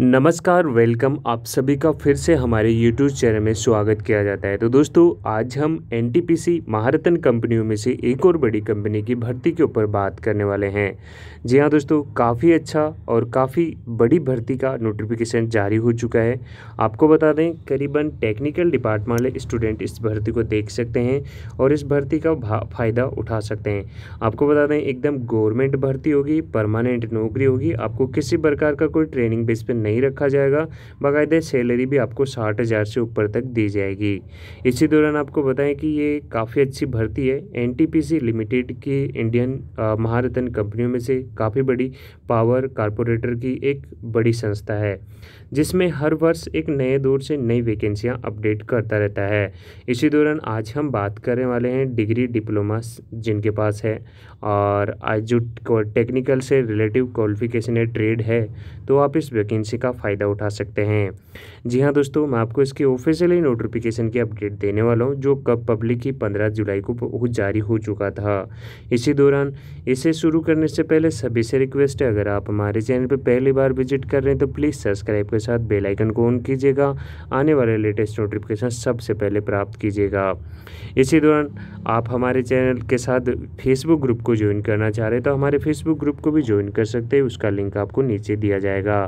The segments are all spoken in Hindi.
नमस्कार वेलकम आप सभी का फिर से हमारे यूट्यूब चैनल में स्वागत किया जाता है तो दोस्तों आज हम सी महारतन कंपनियों में से एक और बड़ी कंपनी की भर्ती के ऊपर बात करने वाले हैं जी हाँ दोस्तों काफ़ी अच्छा और काफ़ी बड़ी भर्ती का नोटिफिकेशन जारी हो चुका है आपको बता दें करीबन टेक्निकल डिपार्टमेंट वाले स्टूडेंट इस भर्ती को देख सकते हैं और इस भर्ती का फ़ायदा उठा सकते हैं आपको बता दें एकदम गवर्नमेंट भर्ती होगी परमानेंट नौकरी होगी आपको किसी प्रकार का कोई ट्रेनिंग बेस पर नहीं रखा जाएगा बाकायदा सैलरी भी आपको साठ हज़ार से ऊपर तक दी जाएगी इसी दौरान आपको बताएं कि ये काफ़ी अच्छी भर्ती है एन लिमिटेड की इंडियन महारतन कंपनियों में से काफ़ी बड़ी पावर कारपोरेटर की एक बड़ी संस्था है जिसमें हर वर्ष एक नए दौर से नई वैकेंसियाँ अपडेट करता रहता है इसी दौरान आज हम बात करने वाले हैं डिग्री डिप्लोमा जिनके पास है और आज जो टेक्निकल से रिलेटिव क्वालिफिकेशन है ट्रेड है तो आप इस वैकेंसी पॉलिसी का फ़ायदा उठा सकते हैं जी हाँ दोस्तों मैं आपको इसकी ऑफिशियली नोटिफिकेशन की अपडेट देने वाला हूँ जो कब पब्लिक की पंद्रह जुलाई को जारी हो चुका था इसी दौरान इसे शुरू करने से पहले सभी से रिक्वेस्ट है अगर आप हमारे चैनल पर पहली बार विजिट कर रहे हैं तो प्लीज़ सब्सक्राइब के साथ बेलाइकन को ऑन कीजिएगा आने वाले लेटेस्ट नोटिफिकेशन सबसे पहले प्राप्त कीजिएगा इसी दौरान आप हमारे चैनल के साथ फेसबुक ग्रुप को ज्वाइन करना चाह रहे हैं तो हमारे फेसबुक ग्रुप को भी ज्वाइन कर सकते हैं उसका लिंक आपको नीचे दिया जाएगा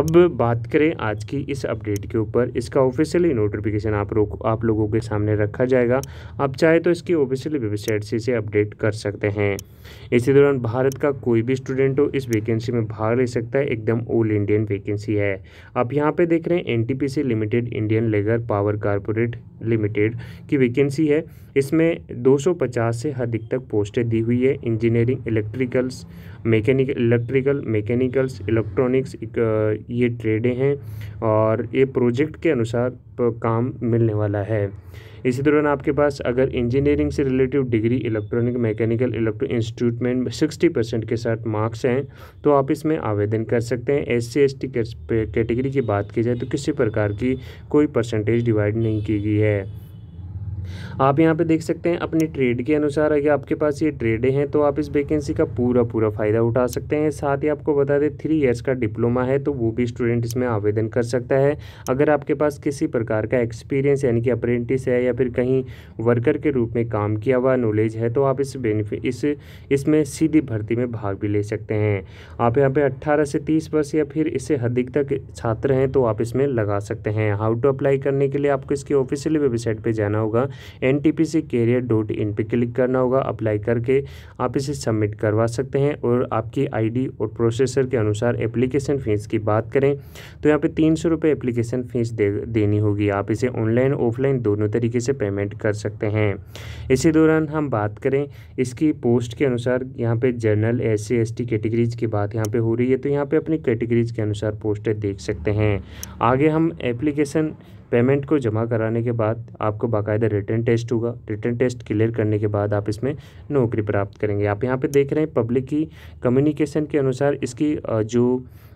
अब अब बात करें आज की इस अपडेट के ऊपर इसका ऑफिशियली नोटिफिकेशन आप लोग आप लोगों के सामने रखा जाएगा आप चाहे तो इसकी ऑफिशियली वेबसाइट से इसे अपडेट कर सकते हैं इसी दौरान भारत का कोई भी स्टूडेंट हो इस वैकेंसी में भाग ले सकता है एकदम ओल्ड इंडियन वैकेंसी है आप यहाँ पर देख रहे हैं N limited Indian ledger power corporate limited की वैकेंसी है इसमें दो से अधिक तक पोस्टें दी हुई है engineering electricals mechanic electrical mechanicals electronics ये ट्रेडें हैं और ये प्रोजेक्ट के अनुसार काम मिलने वाला है इसी दौरान आपके पास अगर इंजीनियरिंग से relative degree electronic mechanical electro institute में सिक्सटी परसेंट के साथ मार्क्स हैं तो आप इसमें आवेदन कर सकते हैं S C S T category की बात की जाए तो किसी प्रकार की कोई परसेंटेज डिवाइड नहीं की गई है आप यहाँ पे देख सकते हैं अपनी ट्रेड के अनुसार अगर आपके पास ये ट्रेडें हैं तो आप इस वैकेंसी का पूरा पूरा फ़ायदा उठा सकते हैं साथ ही आपको बता दें थ्री ईयर्स का डिप्लोमा है तो वो भी स्टूडेंट इसमें आवेदन कर सकता है अगर आपके पास किसी प्रकार का एक्सपीरियंस यानी कि अप्रेंटिस है या फिर कहीं वर्कर के रूप में काम किया हुआ नॉलेज है तो आप इस बेनिफिट इस इसमें सीधी भर्ती में भाग भी ले सकते हैं आप यहाँ पे अट्ठारह से तीस वर्ष या फिर इससे अधिक तक छात्र हैं तो आप इसमें लगा सकते हैं हाउ टू अप्लाई करने के लिए आपको इसकी ऑफिशियल वेबसाइट पे जाना होगा N T P C career dot in पर क्लिक करना होगा अप्लाई करके आप इसे सबमिट करवा सकते हैं और आपकी आईडी और प्रोसेसर के अनुसार एप्लीकेशन फ़ीस की बात करें तो यहाँ पे तीन सौ रुपये एप्लीकेशन फ़ीस दे, देनी होगी आप इसे ऑनलाइन ऑफलाइन दोनों तरीके से पेमेंट कर सकते हैं इसी दौरान हम बात करें इसकी पोस्ट के अनुसार यहाँ पर general S C S T categories की बात यहाँ पर हो रही है तो यहाँ पर अपनी कैटेगरीज के अनुसार पोस्टें देख सकते हैं आगे हम एप्लीकेशन पेमेंट को जमा कराने के बाद आपको बाकायदा रिटर्न टेस्ट होगा रिटर्न टेस्ट क्लियर करने के बाद आप इसमें नौकरी प्राप्त करेंगे आप यहाँ पे देख रहे हैं पब्लिक की कम्युनिकेशन के अनुसार इसकी जो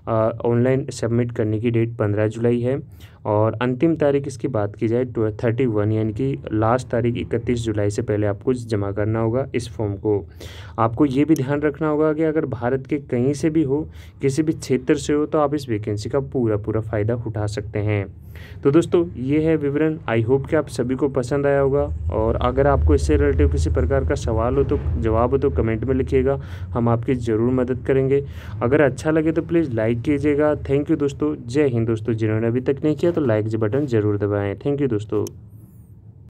ऑनलाइन सबमिट करने की डेट पंद्रह जुलाई है और अंतिम तारीख इसकी बात की जाए तो थर्टी वन यानी कि लास्ट तारीख इकतीस जुलाई से पहले आपको जमा करना होगा इस फॉर्म को आपको ये भी ध्यान रखना होगा कि अगर भारत के कहीं से भी हो किसी भी क्षेत्र से हो तो आप इस वैकेंसी का पूरा पूरा फ़ायदा उठा सकते हैं तो दोस्तों ये है विवरण आई होप कि आप सभी को पसंद आया होगा और अगर आपको इससे रिलेटिव किसी प्रकार का सवाल हो तो जवाब हो तो कमेंट में लिखिएगा हम आपकी ज़रूर मदद करेंगे अगर अच्छा लगे तो प्लीज़ लाइक लाइक कीजिएगा थैंक यू दोस्तों जय हिंद दोस्तों जिन्होंने अभी तक नहीं किया तो लाइक बटन जरूर दबाएं थैंक यू दोस्तों